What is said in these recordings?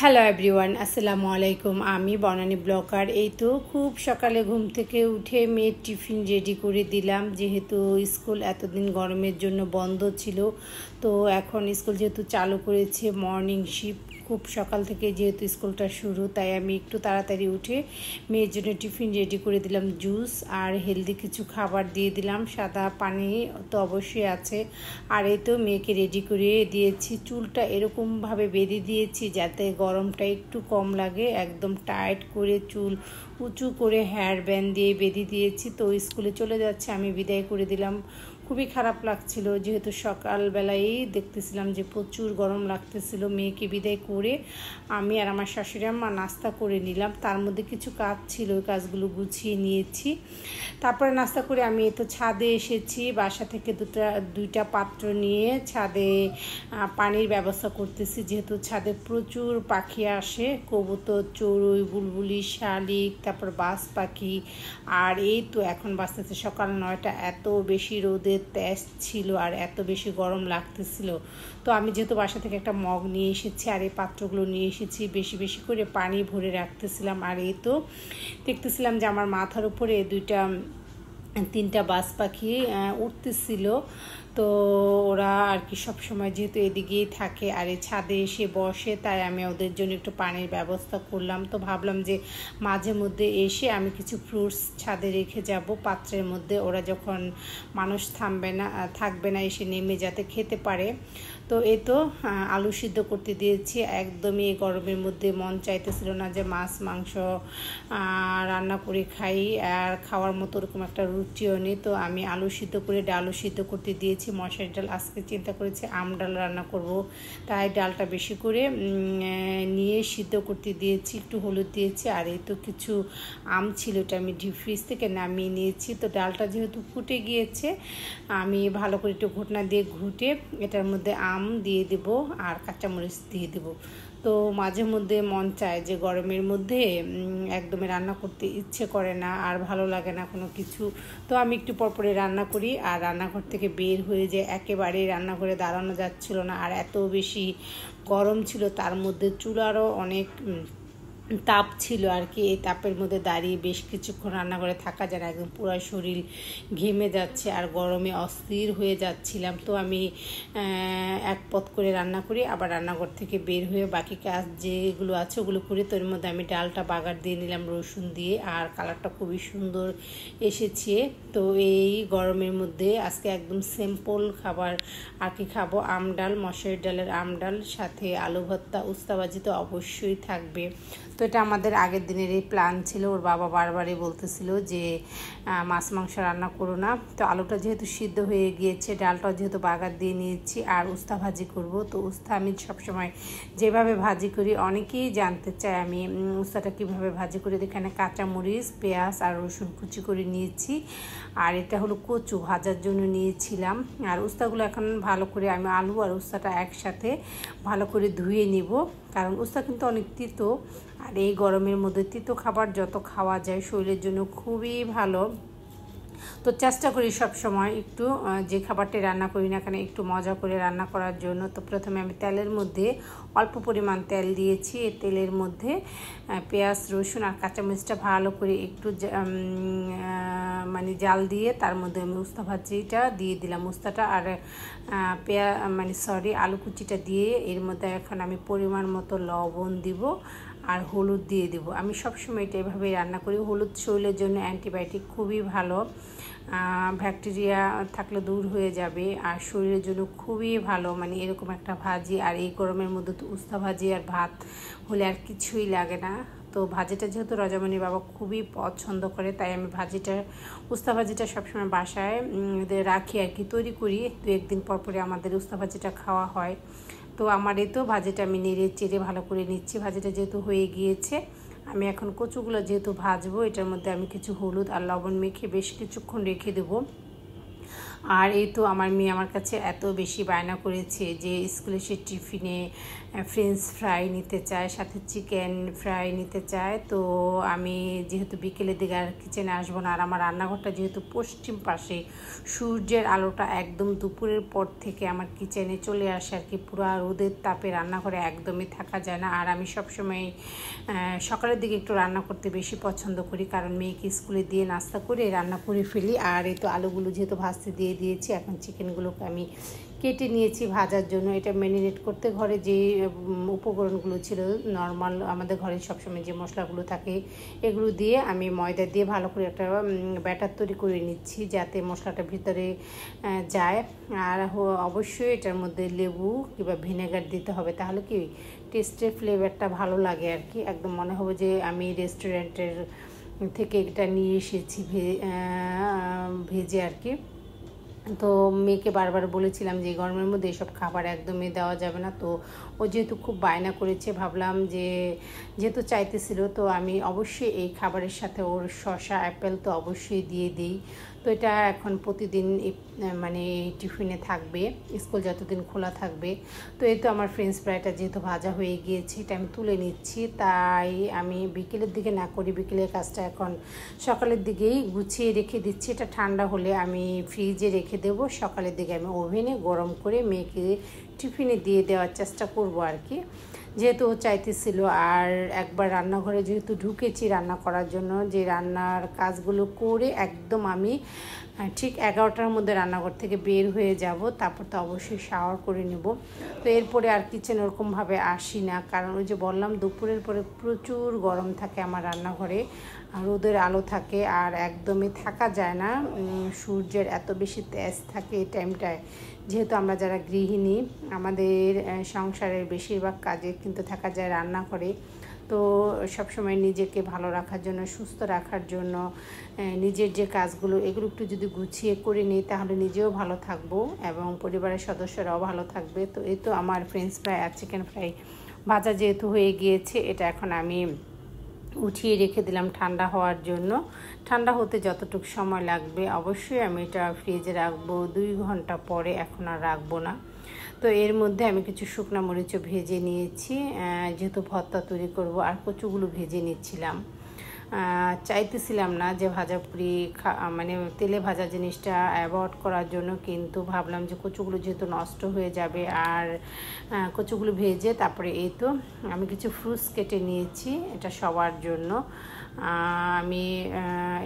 hello everyone আসসালামু আলাইকুম আমি বনানী ব্লকার এই তো খুব সকালে ঘুম থেকে উঠে মেয়ের টিফিন রেডি করে দিলাম যেহেতু স্কুল এতদিন গরমের জন্য বন্ধ ছিল তো এখন স্কুল যেহেতু চালু করেছে মর্নিং শিফট খুব সকাল থেকে যেহেতু স্কুলটা শুরু তাই আমি একটু তাড়াতাড়ি উঠে মেয়ের জন্য টিফিন রেডি করে দিলাম জুস আর হেলদি কিছু খাবার দিয়ে দিলাম সাদা পানি তো অবশ্যই আছে আর এই তো মেয়েকে রেডি করে দিয়েছি চুলটা এরকমভাবে বেঁধে দিয়েছি যাতে গরমটা একটু কম লাগে একদম টাইট করে চুল উঁচু করে হেয়ার ব্যান্ড দিয়ে বেঁধে দিয়েছি তো স্কুলে চলে যাচ্ছে আমি বিদায় করে দিলাম খুবই খারাপ লাগছিল যেহেতু সকালবেলায় দেখতেছিলাম যে প্রচুর গরম লাগতেছিল মেয়েকে বিদায় করে আমি আর আমার শাশুড়ি মা নাস্তা করে নিলাম তার মধ্যে কিছু কাজ ছিল ওই কাজগুলো গুছিয়ে নিয়েছি তারপরে নাস্তা করে আমি তো ছাদে এসেছি বাসা থেকে দুটা দুইটা পাত্র নিয়ে ছাদে পানির ব্যবস্থা করতেছি যেহেতু ছাদে প্রচুর পাখি আসে কবুতর চড়ুই বুলবুলি শালিক তারপর বাস পাখি আর এই তো এখন বাঁচতেছে সকাল নয়টা এত বেশি রোদে রোদের তেজ ছিল আর এত বেশি গরম লাগতেছিল তো আমি যেহেতু বাসা থেকে একটা মগ নিয়ে এসেছি আর এই পাত্রগুলো নিয়ে এসেছি বেশি বেশি করে পানি ভরে রাখতেছিলাম আর এই তো দেখতেছিলাম যে আমার মাথার উপরে দুইটা তিনটা বাস পাখি উঠতেছিল তো ওরা আর কি সব সময় যেহেতু এদিকেই থাকে আর এই ছাদে এসে বসে তাই আমি ওদের জন্য একটু পানির ব্যবস্থা করলাম তো ভাবলাম যে মাঝে মধ্যে এসে আমি কিছু ফ্রুটস ছাদে রেখে যাব পাত্রের মধ্যে ওরা যখন মানুষ থামবে না থাকবে না এসে নেমে যাতে খেতে পারে তো এ তো আলু সিদ্ধ করতে দিয়েছি একদমই গরমের মধ্যে মন চাইতেছিল না যে মাছ মাংস রান্না করে খাই আর খাওয়ার মতো ওরকম একটা রুচিও নেই তো আমি আলু সিদ্ধ করে ডালু সিদ্ধ করতে দিয়েছি করেছি মশারি ডাল আজকে চিন্তা করেছি আম ডাল রান্না করব তাই ডালটা বেশি করে নিয়ে সিদ্ধ করতে দিয়েছি একটু হলুদ দিয়েছি আর এই তো কিছু আম ছিল এটা আমি ডিপ ফ্রিজ থেকে নামিয়ে নিয়েছি তো ডালটা যেহেতু ফুটে গিয়েছে আমি ভালো করে একটু ঘটনা দিয়ে ঘুটে এটার মধ্যে আম দিয়ে দেবো আর কাঁচামরিচ দিয়ে দেবো তো মাঝে মধ্যে মন চায় যে গরমের মধ্যে একদমই রান্না করতে ইচ্ছে করে না আর ভালো লাগে না কোনো কিছু তো আমি একটু পরপরে রান্না করি আর রান্নাঘর থেকে বের হয়ে যে একেবারে রান্নাঘরে দাঁড়ানো যাচ্ছিল না আর এত বেশি গরম ছিল তার মধ্যে চুলারও অনেক তাপ ছিল আর কি এই তাপের মধ্যে দাঁড়িয়ে বেশ কিছুক্ষণ রান্নাঘরে থাকা যায় একদম পুরো শরীর ঘেমে যাচ্ছে আর গরমে অস্থির হয়ে যাচ্ছিলাম তো আমি এক পথ করে রান্না করি আবার রান্নাঘর থেকে বের হয়ে বাকি কাজ যেগুলো আছে ওগুলো করে তোর মধ্যে আমি ডালটা বাগার দিয়ে নিলাম রসুন দিয়ে আর কালারটা খুবই সুন্দর এসেছে তো এই গরমের মধ্যে আজকে একদম সিম্পল খাবার আর কি খাবো আম ডাল মশারি ডালের আম ডাল সাথে আলু ভত্তা উস্তাবাজি তো অবশ্যই থাকবে তো এটা আমাদের আগের দিনের এই প্ল্যান ছিল ওর বাবা বারবারই বলতেছিল যে মাছ মাংস রান্না করো না তো আলুটা যেহেতু সিদ্ধ হয়ে গিয়েছে ডালটা যেহেতু বাগার দিয়ে নিয়েছি আর উস্তা ভাজি করব তো উস্তা আমি সবসময় যেভাবে ভাজি করি অনেকেই জানতে চাই আমি উস্তাটা কিভাবে ভাজি করি এখানে কাঁচামরিচ পেঁয়াজ আর রসুন কুচি করে নিয়েছি আর এটা হলো কচু ভাজার জন্য নিয়েছিলাম আর উস্তাগুলো এখন ভালো করে আমি আলু আর উস্তাটা একসাথে ভালো করে ধুয়ে নিব কারণ উস্তা কিন্তু অনেক তিতো আর এই গরমের মধ্যে তিতো খাবার যত খাওয়া যায় শরীরের জন্য খুবই ভালো তো চেষ্টা করি সব সময় একটু যে খাবারটি রান্না করি না কেন একটু মজা করে রান্না করার জন্য তো প্রথমে আমি তেলের মধ্যে অল্প পরিমাণ তেল দিয়েছি তেলের মধ্যে পেঁয়াজ রসুন আর কাঁচামরিচটা ভালো করে একটু মানে জাল দিয়ে তার মধ্যে আমি উস্তা ভাজিটা দিয়ে দিলাম উস্তাটা আর পেঁয়া মানে সরি আলু কুচিটা দিয়ে এর মধ্যে এখন আমি পরিমাণ মতো লবণ দিব আর হলুদ দিয়ে দেব আমি সবসময় এটা এভাবেই রান্না করি হলুদ শরীরের জন্য অ্যান্টিবায়োটিক খুবই ভালো ব্যাকটেরিয়া থাকলে দূর হয়ে যাবে আর শরীরের জন্য খুবই ভালো মানে এরকম একটা ভাজি আর এই গরমের মধ্যে তো উস্তা ভাজি আর ভাত হলে আর কিছুই লাগে না তো ভাজিটা যেহেতু রজামণি বাবা খুবই পছন্দ করে তাই আমি ভাজিটা উস্তা ভাজিটা সবসময় বাসায় রাখি আর কি তৈরি করি দু একদিন পর পরে আমাদের উস্তা ভাজিটা খাওয়া হয় তো আমার এ তো ভাজিটা আমি নেড়ে চেড়ে ভালো করে নিচ্ছি ভাজিটা যেহেতু হয়ে গিয়েছে আমি এখন কচুগুলো যেহেতু ভাজবো এটার মধ্যে আমি কিছু হলুদ আর লবণ মেখে বেশ কিছুক্ষণ রেখে দেবো আর এই তো আমার মেয়ে আমার কাছে এত বেশি বায়না করেছে যে স্কুলে সে টিফিনে ফ্রেঞ্চ ফ্রাই নিতে চায় সাথে চিকেন ফ্রাই নিতে চায় তো আমি যেহেতু বিকেলের দিকে আর কিচেনে আসবো না আর আমার রান্নাঘরটা যেহেতু পশ্চিম পাশে সূর্যের আলোটা একদম দুপুরের পর থেকে আমার কিচেনে চলে আসে আর কি পুরো রোদের তাপে রান্নাঘরে একদমই থাকা যায় না আর আমি সবসময় সকালের দিকে একটু রান্না করতে বেশি পছন্দ করি কারণ মেয়েকে স্কুলে দিয়ে নাস্তা করে রান্না করে ফেলি আর এই তো আলুগুলো যেহেতু ভাজতে দিয়ে দিয়ে দিয়েছি এখন চিকেনগুলোকে আমি কেটে নিয়েছি ভাজার জন্য এটা ম্যারিনেট করতে ঘরে যে উপকরণগুলো ছিল নর্মাল আমাদের ঘরে সবসময় যে মশলাগুলো থাকে এগুলো দিয়ে আমি ময়দা দিয়ে ভালো করে একটা ব্যাটার তৈরি করে নিচ্ছি যাতে মশলাটা ভিতরে যায় আর অবশ্যই এটার মধ্যে লেবু কিংবা ভিনেগার দিতে হবে তাহলে কি টেস্টের ফ্লেভারটা ভালো লাগে আর কি একদম মনে হবে যে আমি রেস্টুরেন্টের থেকে এটা নিয়ে এসেছি ভেজে আর কি তো মেয়েকে বারবার বলেছিলাম যে গরমের মধ্যে এসব খাবার একদমই দেওয়া যাবে না তো ও যেহেতু খুব বায়না করেছে ভাবলাম যে যেহেতু চাইতেছিল তো আমি অবশ্যই এই খাবারের সাথে ওর শশা অ্যাপেল তো অবশ্যই দিয়ে দিই তো এটা এখন প্রতিদিন মানে টিফিনে থাকবে স্কুল যতদিন খোলা থাকবে তো এই তো আমার ফ্রেন্স ফ্রাইটা যেহেতু ভাজা হয়ে গিয়েছে এটা আমি তুলে নিচ্ছি তাই আমি বিকেলের দিকে না করি বিকেলের কাজটা এখন সকালের দিকেই গুছিয়ে রেখে দিচ্ছি এটা ঠান্ডা হলে আমি ফ্রিজে রেখে রেখে দেব সকালের দিকে আমি ওভেনে গরম করে মেয়েকে টিফিনে দিয়ে দেওয়ার চেষ্টা করব আর কি যেহেতু ও চাইতেছিল আর একবার রান্নাঘরে যেহেতু ঢুকেছি রান্না করার জন্য যে রান্নার কাজগুলো করে একদম আমি ঠিক এগারোটার মধ্যে রান্নাঘর থেকে বের হয়ে যাব তারপর তো অবশ্যই শাওয়ার করে নেব তো এরপরে আর কিচেন ওরকমভাবে আসি না কারণ ওই যে বললাম দুপুরের পরে প্রচুর গরম থাকে আমার রান্নাঘরে রোদের আলো থাকে আর একদমই থাকা যায় না সূর্যের এত বেশি তেজ থাকে এই টাইমটায় যেহেতু আমরা যারা গৃহিণী আমাদের সংসারের বেশিরভাগ কাজে কিন্তু থাকা যায় রান্না করে তো সবসময় নিজেকে ভালো রাখার জন্য সুস্থ রাখার জন্য নিজের যে কাজগুলো এগুলো একটু যদি গুছিয়ে করে নিই তাহলে নিজেও ভালো থাকবো এবং পরিবারের সদস্যরাও ভালো থাকবে তো এই তো আমার ফ্রেঞ্চ ফ্রাই আর চিকেন ফ্রাই ভাজা যেহেতু হয়ে গিয়েছে এটা এখন আমি উঠিয়ে রেখে দিলাম ঠান্ডা হওয়ার জন্য ঠান্ডা হতে যতটুকু সময় লাগবে অবশ্যই আমি এটা ফ্রিজে রাখবো দুই ঘন্টা পরে এখন আর রাখবো না তো এর মধ্যে আমি কিছু শুকনো মরিচও ভেজে নিয়েছি যেহেতু ভর্তা তৈরি করব আর কচুগুলো ভেজে নিচ্ছিলাম চাইতেছিলাম না যে ভাজা পুরি মানে তেলে ভাজা জিনিসটা অ্যাভয়েড করার জন্য কিন্তু ভাবলাম যে কচুগুলো যেহেতু নষ্ট হয়ে যাবে আর কচুগুলো ভেজে তারপরে এই তো আমি কিছু ফ্রুটস কেটে নিয়েছি এটা সবার জন্য আমি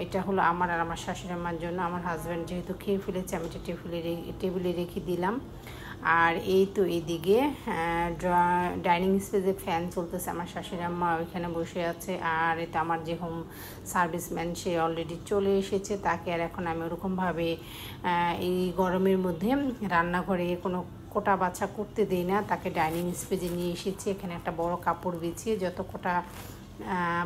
এটা হলো আমার আর আমার শাশুড়ি আমার জন্য আমার হাজব্যান্ড যেহেতু খেয়ে ফেলেছে আমি এটা টেবিলে টেবিলে রেখে দিলাম আর এই তো এদিকে ডাইনিং স্পেসে ফ্যান চলতেছে আমার শাশুড়ি আম্মা ওইখানে বসে আছে আর এটা আমার যে হোম সার্ভিসম্যান সে অলরেডি চলে এসেছে তাকে আর এখন আমি ওরকমভাবে এই গরমের মধ্যে রান্নাঘরে কোনো কোটা বাছা করতে দেই না তাকে ডাইনিং স্পেসে নিয়ে এসেছি এখানে একটা বড় কাপড় বিছিয়ে যত কোটা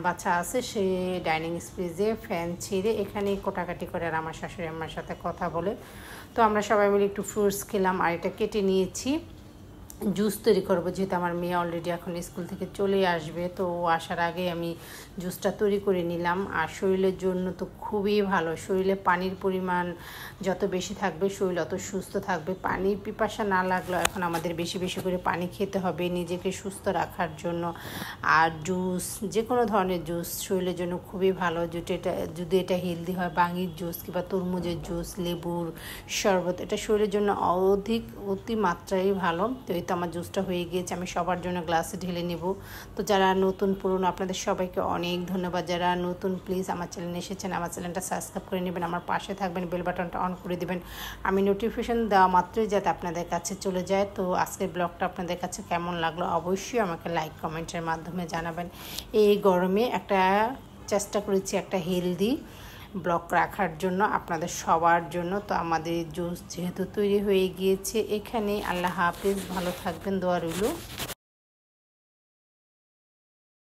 বাচ্চা আছে সে ডাইনিং স্পেসে ফ্যান ছিঁড়ে এখানে কোটাকাটি করে আর আমার শাশুড়ি আমার সাথে কথা বলে তো আমরা সবাই মিলে একটু ফ্রুটস খেলাম আর এটা কেটে নিয়েছি জুস তৈরি করবো যেহেতু আমার মেয়ে অলরেডি এখন স্কুল থেকে চলে আসবে তো আসার আগে আমি জুসটা তৈরি করে নিলাম আর শরীরের জন্য তো খুবই ভালো শরীরে পানির পরিমাণ যত বেশি থাকবে শরীর অত সুস্থ থাকবে পানি পিপাসা না লাগলেও এখন আমাদের বেশি বেশি করে পানি খেতে হবে নিজেকে সুস্থ রাখার জন্য আর জুস যে কোনো ধরনের জুস শরীরের জন্য খুবই ভালো যদি এটা যদি এটা হেলদি হয় বাঙির জুস কিংবা তরমুজের জুস লেবুর শরবত এটা শরীরের জন্য অধিক অতিমাত্রাই ভালো তো আমার জুসটা হয়ে গিয়েছে আমি সবার জন্য গ্লাসে ঢেলে নেব তো যারা নতুন পুরনো আপনাদের সবাইকে অনেক ধন্যবাদ যারা নতুন প্লিজ আমার চ্যানেল এসেছেন আমার চ্যানেলটা সাবস্ক্রাইব করে নেবেন আমার পাশে থাকবেন বেল বাটনটা অন করে দেবেন আমি নোটিফিকেশান দেওয়া মাত্রই যাতে আপনাদের কাছে চলে যায় তো আজকের ব্লগটা আপনাদের কাছে কেমন লাগলো অবশ্যই আমাকে লাইক কমেন্টের মাধ্যমে জানাবেন এই গরমে একটা চেষ্টা করেছি একটা হেলদি ব্লক রাখার জন্য আপনাদের সবার জন্য তো আমাদের জুস যেহেতু তৈরি হয়ে গিয়েছে এখানে আল্লাহ হাফিজ ভালো থাকবেন দোয়া